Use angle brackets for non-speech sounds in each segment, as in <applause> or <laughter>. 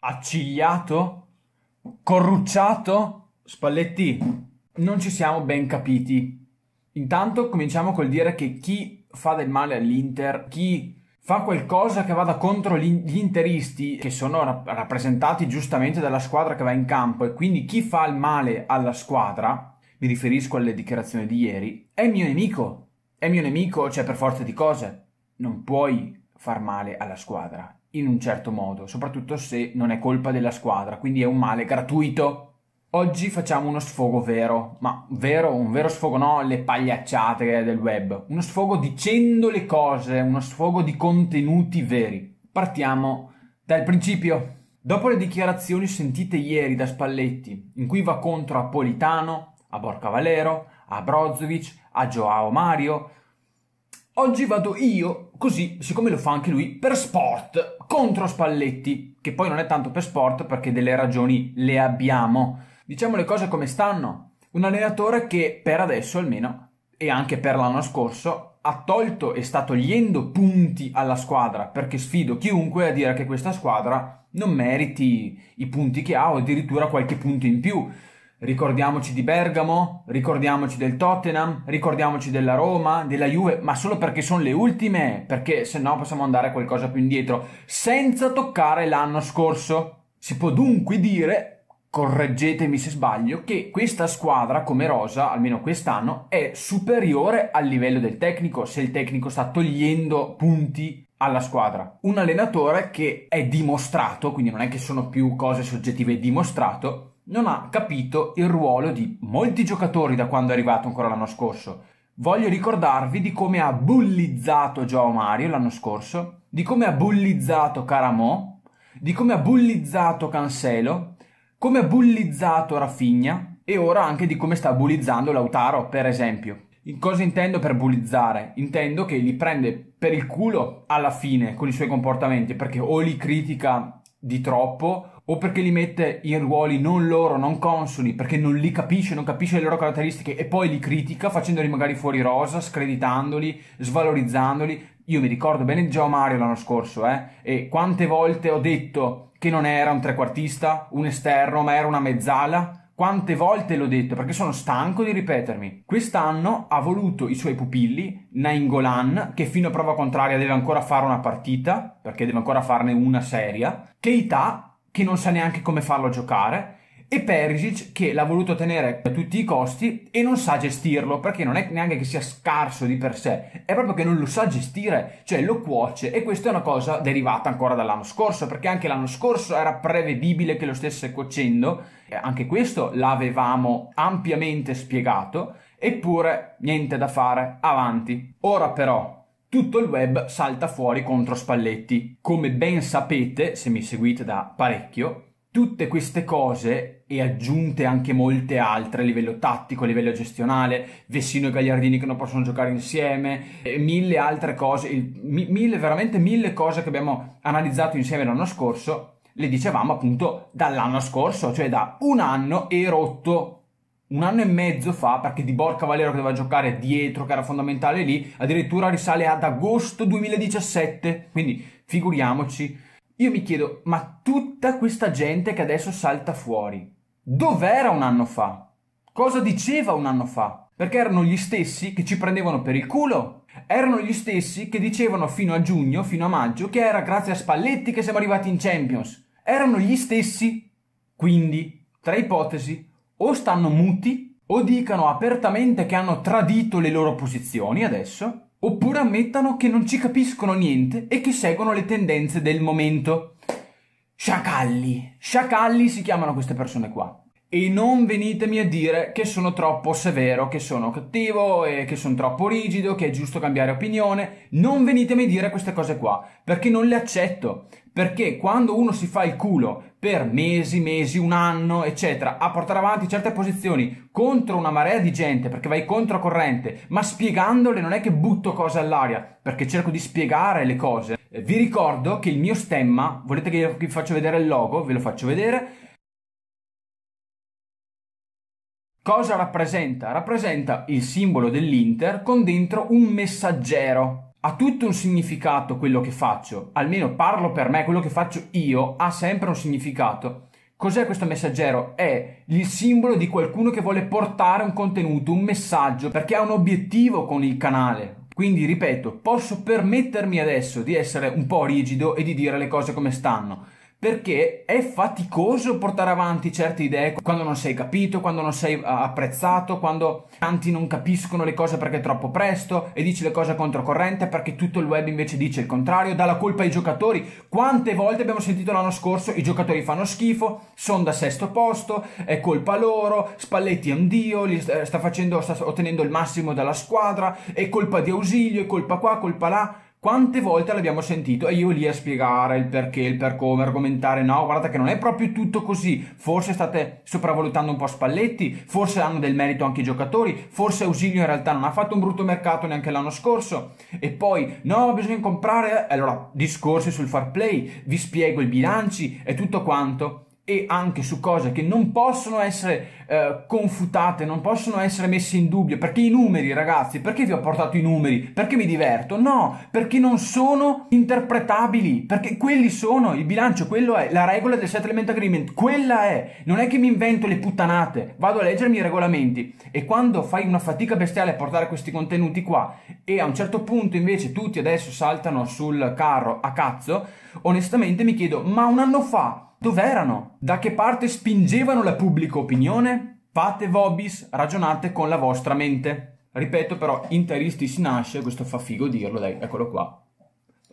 accigliato, corrucciato. Spalletti, non ci siamo ben capiti. Intanto cominciamo col dire che chi fa del male all'Inter, chi fa qualcosa che vada contro gli interisti, che sono ra- rappresentati giustamente dalla squadra che va in campo, e quindi chi fa il male alla squadra, mi riferisco alle dichiarazioni di ieri, è mio nemico. È mio nemico, cioè per forza di cose. Non puoi far male alla squadra in un certo modo, soprattutto se non è colpa della squadra, quindi è un male gratuito. Oggi facciamo uno sfogo vero, ma vero, un vero sfogo no, le pagliacciate del web, uno sfogo dicendo le cose, uno sfogo di contenuti veri. Partiamo dal principio. Dopo le dichiarazioni sentite ieri da Spalletti, in cui va contro a Politano, a Borca Valero, a Brozovic, a Joao Mario, Oggi vado io, così, siccome lo fa anche lui, per sport, contro Spalletti, che poi non è tanto per sport perché delle ragioni le abbiamo. Diciamo le cose come stanno. Un allenatore che per adesso almeno, e anche per l'anno scorso, ha tolto e sta togliendo punti alla squadra, perché sfido chiunque a dire che questa squadra non meriti i punti che ha o addirittura qualche punto in più. Ricordiamoci di Bergamo, ricordiamoci del Tottenham, ricordiamoci della Roma, della Juve, ma solo perché sono le ultime, perché se no possiamo andare qualcosa più indietro, senza toccare l'anno scorso. Si può dunque dire, correggetemi se sbaglio, che questa squadra come rosa, almeno quest'anno, è superiore al livello del tecnico, se il tecnico sta togliendo punti alla squadra. Un allenatore che è dimostrato, quindi non è che sono più cose soggettive, è dimostrato non ha capito il ruolo di molti giocatori da quando è arrivato ancora l'anno scorso. Voglio ricordarvi di come ha bullizzato Joao Mario l'anno scorso, di come ha bullizzato Caramo, di come ha bullizzato Cancelo, come ha bullizzato Rafinha e ora anche di come sta bullizzando Lautaro, per esempio. Cosa intendo per bullizzare? Intendo che li prende per il culo alla fine con i suoi comportamenti, perché o li critica di troppo o perché li mette in ruoli non loro, non consoni, perché non li capisce, non capisce le loro caratteristiche e poi li critica facendoli magari fuori rosa, screditandoli, svalorizzandoli. Io mi ricordo bene di Gio Mario l'anno scorso, eh, e quante volte ho detto che non era un trequartista, un esterno, ma era una mezzala, quante volte l'ho detto perché sono stanco di ripetermi. Quest'anno ha voluto i suoi pupilli, Nainggolan, che fino a prova contraria deve ancora fare una partita, perché deve ancora farne una seria, Keita che non sa neanche come farlo giocare, e Perisic che l'ha voluto tenere a tutti i costi e non sa gestirlo, perché non è neanche che sia scarso di per sé, è proprio che non lo sa gestire, cioè lo cuoce e questa è una cosa derivata ancora dall'anno scorso, perché anche l'anno scorso era prevedibile che lo stesse cuocendo, anche questo l'avevamo ampiamente spiegato, eppure niente da fare, avanti. Ora però tutto il web salta fuori contro Spalletti. Come ben sapete, se mi seguite da parecchio, tutte queste cose e aggiunte anche molte altre a livello tattico, a livello gestionale, Vessino e Gagliardini che non possono giocare insieme, eh, mille altre cose, mille, veramente mille cose che abbiamo analizzato insieme l'anno scorso, le dicevamo appunto dall'anno scorso, cioè da un anno e rotto un anno e mezzo fa, perché Di Borca Valero che doveva giocare dietro, che era fondamentale lì, addirittura risale ad agosto 2017, quindi figuriamoci. Io mi chiedo, ma tutta questa gente che adesso salta fuori, dov'era un anno fa? Cosa diceva un anno fa? Perché erano gli stessi che ci prendevano per il culo. Erano gli stessi che dicevano fino a giugno, fino a maggio, che era grazie a Spalletti che siamo arrivati in Champions. Erano gli stessi. Quindi, tre ipotesi, o stanno muti o dicano apertamente che hanno tradito le loro posizioni adesso, oppure ammettano che non ci capiscono niente e che seguono le tendenze del momento. Sciacalli. Sciacalli si chiamano queste persone qua. E non venitemi a dire che sono troppo severo, che sono cattivo, che sono troppo rigido, che è giusto cambiare opinione. Non venitemi a dire queste cose qua, perché non le accetto. Perché quando uno si fa il culo per mesi, mesi, un anno, eccetera, a portare avanti certe posizioni contro una marea di gente perché vai contro corrente, ma spiegandole non è che butto cose all'aria, perché cerco di spiegare le cose. Eh, vi ricordo che il mio stemma, volete che vi faccio vedere il logo? Ve lo faccio vedere. Cosa rappresenta? Rappresenta il simbolo dell'Inter con dentro un messaggero, ha tutto un significato quello che faccio, almeno parlo per me, quello che faccio io ha sempre un significato. Cos'è questo messaggero? È il simbolo di qualcuno che vuole portare un contenuto, un messaggio, perché ha un obiettivo con il canale. Quindi, ripeto, posso permettermi adesso di essere un po' rigido e di dire le cose come stanno perché è faticoso portare avanti certe idee quando non sei capito, quando non sei eh, apprezzato, quando tanti non capiscono le cose perché è troppo presto e dici le cose controcorrente perché tutto il web invece dice il contrario, dà la colpa ai giocatori. Quante volte abbiamo sentito l'anno scorso i giocatori fanno schifo, sono da sesto posto, è colpa loro, Spalletti è un dio, eh, sta, facendo, sta ottenendo il massimo dalla squadra, è colpa di Ausilio, è colpa qua, colpa là quante volte l'abbiamo sentito e io lì a spiegare il perché, il per come, argomentare, no, guardate che non è proprio tutto così, forse state sopravvalutando un po' Spalletti, forse hanno del merito anche i giocatori, forse Ausilio in realtà non ha fatto un brutto mercato neanche l'anno scorso, e poi no, bisogna comprare, allora discorsi sul far play, vi spiego i bilanci e tutto quanto e anche su cose che non possono essere eh, confutate, non possono essere messe in dubbio, perché i numeri, ragazzi, perché vi ho portato i numeri? Perché mi diverto? No, perché non sono interpretabili, perché quelli sono il bilancio, quello è la regola del settlement agreement, quella è. Non è che mi invento le puttanate, vado a leggermi i regolamenti e quando fai una fatica bestiale a portare questi contenuti qua e a un certo punto invece tutti adesso saltano sul carro a cazzo, onestamente mi chiedo, ma un anno fa dove erano? Da che parte spingevano la pubblica opinione? Fate vobis, ragionate con la vostra mente. Ripeto però, interisti si nasce, questo fa figo dirlo, dai, eccolo qua.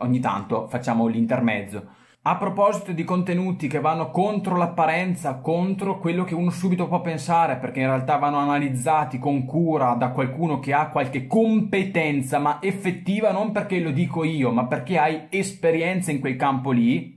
Ogni tanto facciamo l'intermezzo. A proposito di contenuti che vanno contro l'apparenza, contro quello che uno subito può pensare, perché in realtà vanno analizzati con cura da qualcuno che ha qualche competenza, ma effettiva non perché lo dico io, ma perché hai esperienza in quel campo lì,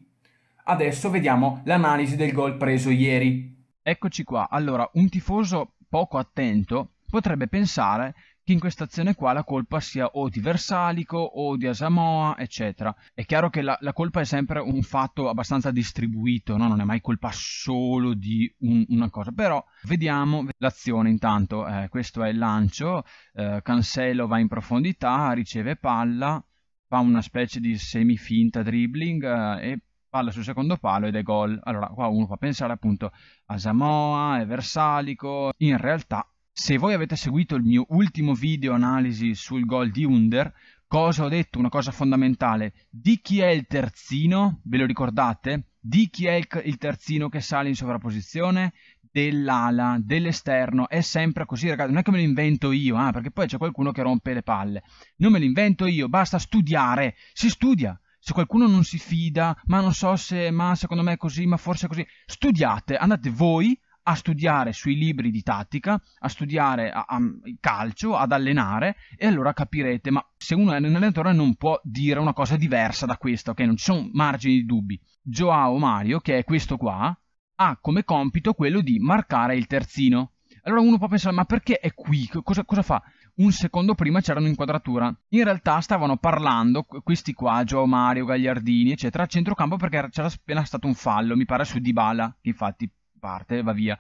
Adesso vediamo l'analisi del gol preso ieri. Eccoci qua. Allora, un tifoso poco attento potrebbe pensare che in questa azione qua la colpa sia o di Versalico o di Asamoa, eccetera. È chiaro che la, la colpa è sempre un fatto abbastanza distribuito, no? non è mai colpa solo di un, una cosa. Però vediamo l'azione intanto, eh, questo è il lancio, eh, Cancelo va in profondità, riceve palla, fa una specie di semifinta dribbling eh, e palla sul secondo palo ed è gol. Allora qua uno può pensare appunto a Samoa, è Versalico, in realtà se voi avete seguito il mio ultimo video analisi sul gol di Under, cosa ho detto? Una cosa fondamentale, di chi è il terzino? Ve lo ricordate? Di chi è il terzino che sale in sovrapposizione? dell'ala, dell'esterno, è sempre così ragazzi, non è che me lo invento io, eh? perché poi c'è qualcuno che rompe le palle, non me lo invento io, basta studiare, si studia, se qualcuno non si fida, ma non so se, ma secondo me è così, ma forse è così, studiate, andate voi a studiare sui libri di tattica, a studiare a, a calcio, ad allenare e allora capirete, ma se uno è un allenatore non può dire una cosa diversa da questa, ok? Non ci sono margini di dubbi. Joao Mario, che è questo qua, ha come compito quello di marcare il terzino. Allora uno può pensare, ma perché è qui? Cosa, cosa fa? Un secondo prima c'era un'inquadratura. In realtà stavano parlando questi qua, Gio Mario, Gagliardini, eccetera, a centrocampo perché c'era appena stato un fallo, mi pare su Dybala, che infatti parte, e va via.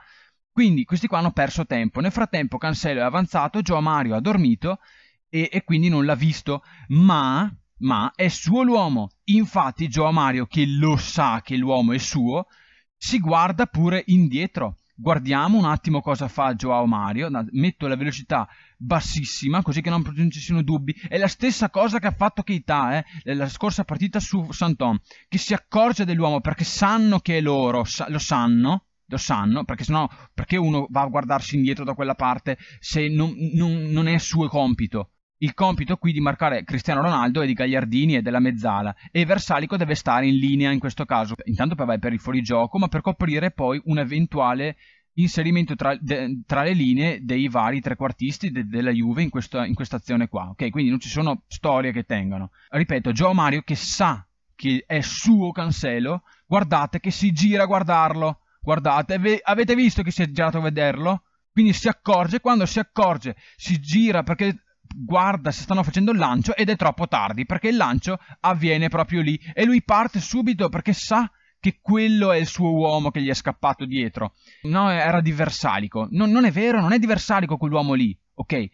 Quindi questi qua hanno perso tempo. Nel frattempo Cancelo è avanzato, Gio Mario ha dormito e, e quindi non l'ha visto, ma ma è suo l'uomo. Infatti, Gio Mario, che lo sa che l'uomo è suo, si guarda pure indietro guardiamo un attimo cosa fa Joao Mario, metto la velocità bassissima così che non ci siano dubbi, è la stessa cosa che ha fatto Keita eh, la scorsa partita su Santon, che si accorge dell'uomo perché sanno che è loro, lo sanno, lo sanno, perché sennò perché uno va a guardarsi indietro da quella parte se non, non, non è suo compito? Il compito qui di marcare Cristiano Ronaldo è di Gagliardini e della mezzala e Versalico deve stare in linea in questo caso, intanto per, per il fuorigioco, ma per coprire poi un eventuale inserimento tra, de, tra le linee dei vari trequartisti de, della Juve in, questo, in questa azione qua. Ok, quindi non ci sono storie che tengano. Ripeto, Gio Mario che sa che è suo Cancelo, guardate che si gira a guardarlo. Guardate, ve, avete visto che si è girato a vederlo? Quindi si accorge, quando si accorge si gira perché guarda se stanno facendo il lancio ed è troppo tardi perché il lancio avviene proprio lì e lui parte subito perché sa che quello è il suo uomo che gli è scappato dietro. No, era di Versalico. No, non è vero, non è di Versalico quell'uomo lì, ok?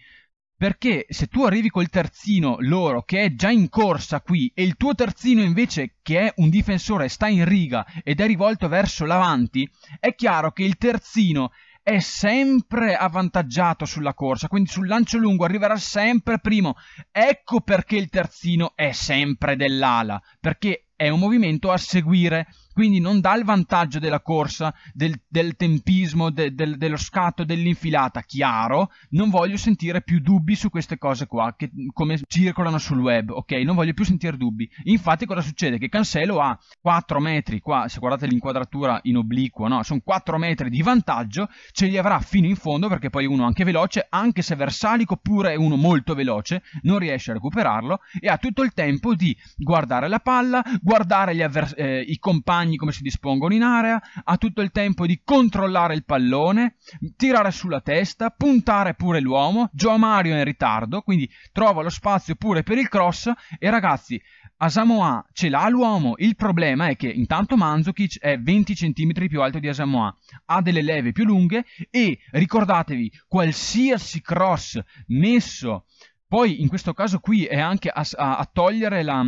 Perché se tu arrivi col terzino loro che è già in corsa qui e il tuo terzino invece che è un difensore sta in riga ed è rivolto verso l'avanti, è chiaro che il terzino è sempre avvantaggiato sulla corsa, quindi sul lancio lungo arriverà sempre primo. Ecco perché il terzino è sempre dell'ala, perché è un movimento a seguire quindi non dà il vantaggio della corsa, del, del tempismo, de, del, dello scatto, dell'infilata, chiaro, non voglio sentire più dubbi su queste cose qua, che, come circolano sul web, ok? Non voglio più sentire dubbi. Infatti cosa succede? Che Cancelo ha 4 metri, qua se guardate l'inquadratura in obliquo, no? Sono 4 metri di vantaggio, ce li avrà fino in fondo perché poi uno anche veloce, anche se versalico, pure è uno molto veloce, non riesce a recuperarlo e ha tutto il tempo di guardare la palla, guardare avvers- eh, i compagni compagni come si dispongono in area, ha tutto il tempo di controllare il pallone, tirare sulla testa, puntare pure l'uomo, Joe Mario è in ritardo, quindi trova lo spazio pure per il cross e ragazzi, Asamoa ce l'ha l'uomo, il problema è che intanto Manzukic è 20 cm più alto di Asamoa, ha delle leve più lunghe e ricordatevi, qualsiasi cross messo, poi in questo caso qui è anche a, a, a togliere la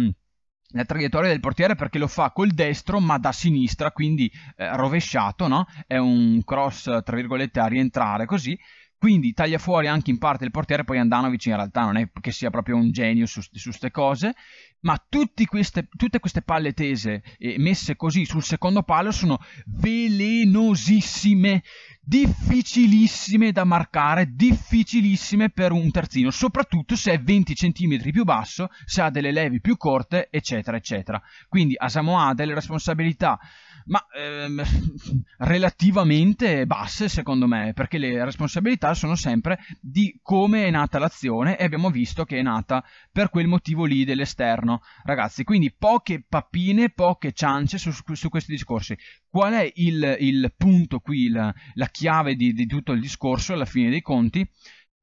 la traiettoria del portiere perché lo fa col destro ma da sinistra, quindi eh, rovesciato, no? È un cross, tra virgolette, a rientrare così quindi taglia fuori anche in parte il portiere, poi Andanovic in realtà non è che sia proprio un genio su queste cose, ma queste, tutte queste palle tese e messe così sul secondo palo sono velenosissime, difficilissime da marcare, difficilissime per un terzino, soprattutto se è 20 cm più basso, se ha delle levi più corte, eccetera, eccetera. Quindi a Samoa ha delle responsabilità ma ehm, <laughs> relativamente basse secondo me, perché le responsabilità sono sempre di come è nata l'azione e abbiamo visto che è nata per quel motivo lì dell'esterno, ragazzi, quindi poche papine, poche ciance su, su questi discorsi. Qual è il, il punto qui, la, la chiave di, di tutto il discorso alla fine dei conti?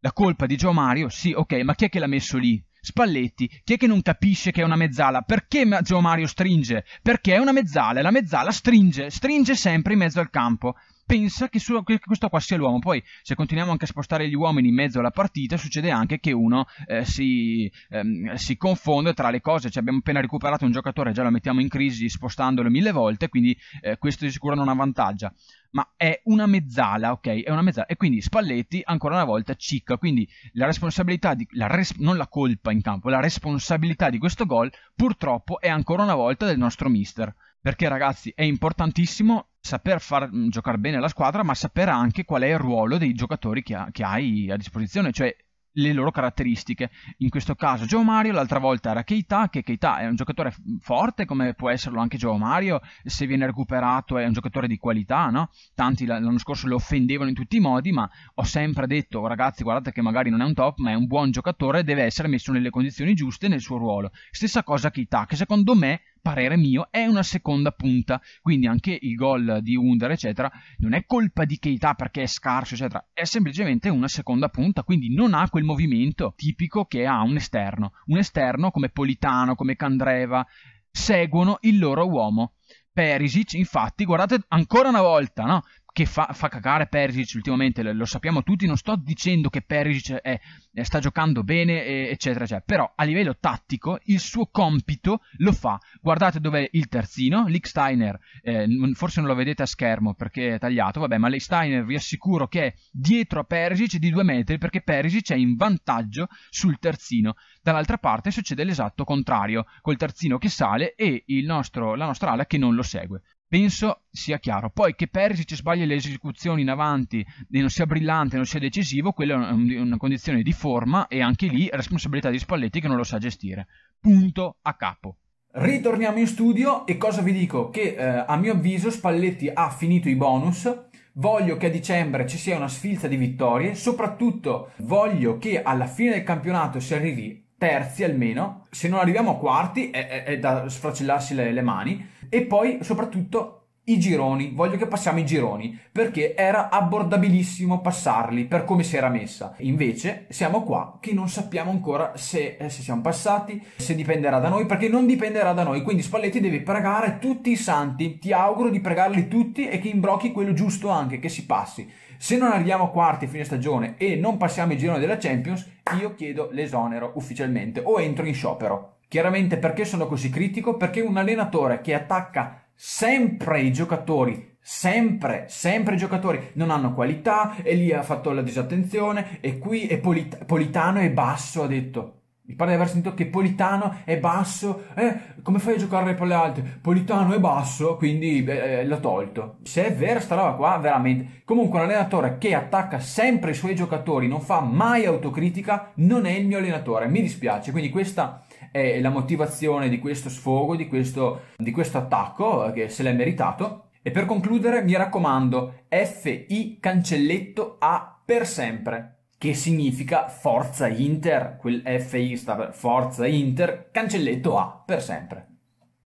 La colpa di Gio Mario, sì, ok, ma chi è che l'ha messo lì? Spalletti, chi è che non capisce che è una mezzala? Perché Geo Mario stringe? Perché è una mezzala e la mezzala stringe, stringe sempre in mezzo al campo pensa che, su, che questo qua sia l'uomo. Poi, se continuiamo anche a spostare gli uomini in mezzo alla partita, succede anche che uno eh, si, ehm, si, confonde tra le cose. Cioè, abbiamo appena recuperato un giocatore, già lo mettiamo in crisi spostandolo mille volte, quindi eh, questo di sicuro non avvantaggia. Ma è una mezzala, ok? È una mezzala. E quindi Spalletti, ancora una volta, cicca. Quindi la responsabilità, di, la res, non la colpa in campo, la responsabilità di questo gol, purtroppo, è ancora una volta del nostro mister perché ragazzi è importantissimo saper far mm, giocare bene la squadra, ma sapere anche qual è il ruolo dei giocatori che, ha, che, hai a disposizione, cioè le loro caratteristiche. In questo caso Gio Mario, l'altra volta era Keita, che Keita è un giocatore forte come può esserlo anche Gio Mario, se viene recuperato è un giocatore di qualità, no? Tanti l'anno scorso lo offendevano in tutti i modi, ma ho sempre detto oh, ragazzi guardate che magari non è un top, ma è un buon giocatore, deve essere messo nelle condizioni giuste nel suo ruolo. Stessa cosa Keita, che secondo me parere mio, è una seconda punta. Quindi anche il gol di Under, eccetera, non è colpa di Keita perché è scarso, eccetera, è semplicemente una seconda punta, quindi non ha quel movimento tipico che ha un esterno. Un esterno come Politano, come Candreva, seguono il loro uomo. Perisic, infatti, guardate ancora una volta, no? che fa, fa, cagare Perisic ultimamente, lo, sappiamo tutti, non sto dicendo che Perisic è, eh, sta giocando bene, eccetera, eccetera, però a livello tattico il suo compito lo fa. Guardate dov'è il terzino, l'Iksteiner, eh, forse non lo vedete a schermo perché è tagliato, vabbè, ma l'Iksteiner vi assicuro che è dietro a Perisic di due metri perché Perisic è in vantaggio sul terzino. Dall'altra parte succede l'esatto contrario, col terzino che sale e nostro, la nostra ala che non lo segue penso sia chiaro. Poi che Perisic sbagli le esecuzioni in avanti e non sia brillante, non sia decisivo, quella è una condizione di forma e anche lì responsabilità di Spalletti che non lo sa gestire. Punto a capo. Ritorniamo in studio e cosa vi dico? Che eh, a mio avviso Spalletti ha finito i bonus. Voglio che a dicembre ci sia una sfilza di vittorie, soprattutto voglio che alla fine del campionato si arrivi terzi almeno. Se non arriviamo a quarti è, è, è da sfracellarsi le, le mani e poi, soprattutto, i gironi, voglio che passiamo i gironi, perché era abbordabilissimo passarli per come si era messa. Invece siamo qua che non sappiamo ancora se, eh, se, siamo passati, se dipenderà da noi, perché non dipenderà da noi. Quindi Spalletti deve pregare tutti i santi, ti auguro di pregarli tutti e che imbrocchi quello giusto anche, che si passi. Se non arriviamo a quarti a fine stagione e non passiamo i gironi della Champions, io chiedo l'esonero ufficialmente o entro in sciopero. Chiaramente perché sono così critico? Perché un allenatore che attacca sempre i giocatori sempre, sempre i giocatori non hanno qualità e lì ha fatto la disattenzione e qui è Polit- Politano è basso ha detto mi pare di aver sentito che Politano è basso eh, come fai a giocare con le altre Politano è basso quindi eh, eh, l'ho tolto se è vera sta roba qua veramente comunque un allenatore che attacca sempre i suoi giocatori non fa mai autocritica non è il mio allenatore mi dispiace quindi questa e la motivazione di questo sfogo, di questo, di questo attacco eh, che se l'è meritato. E per concludere, mi raccomando, FI cancelletto A per sempre, che significa Forza Inter, quel FI sta per Forza Inter, cancelletto A per sempre.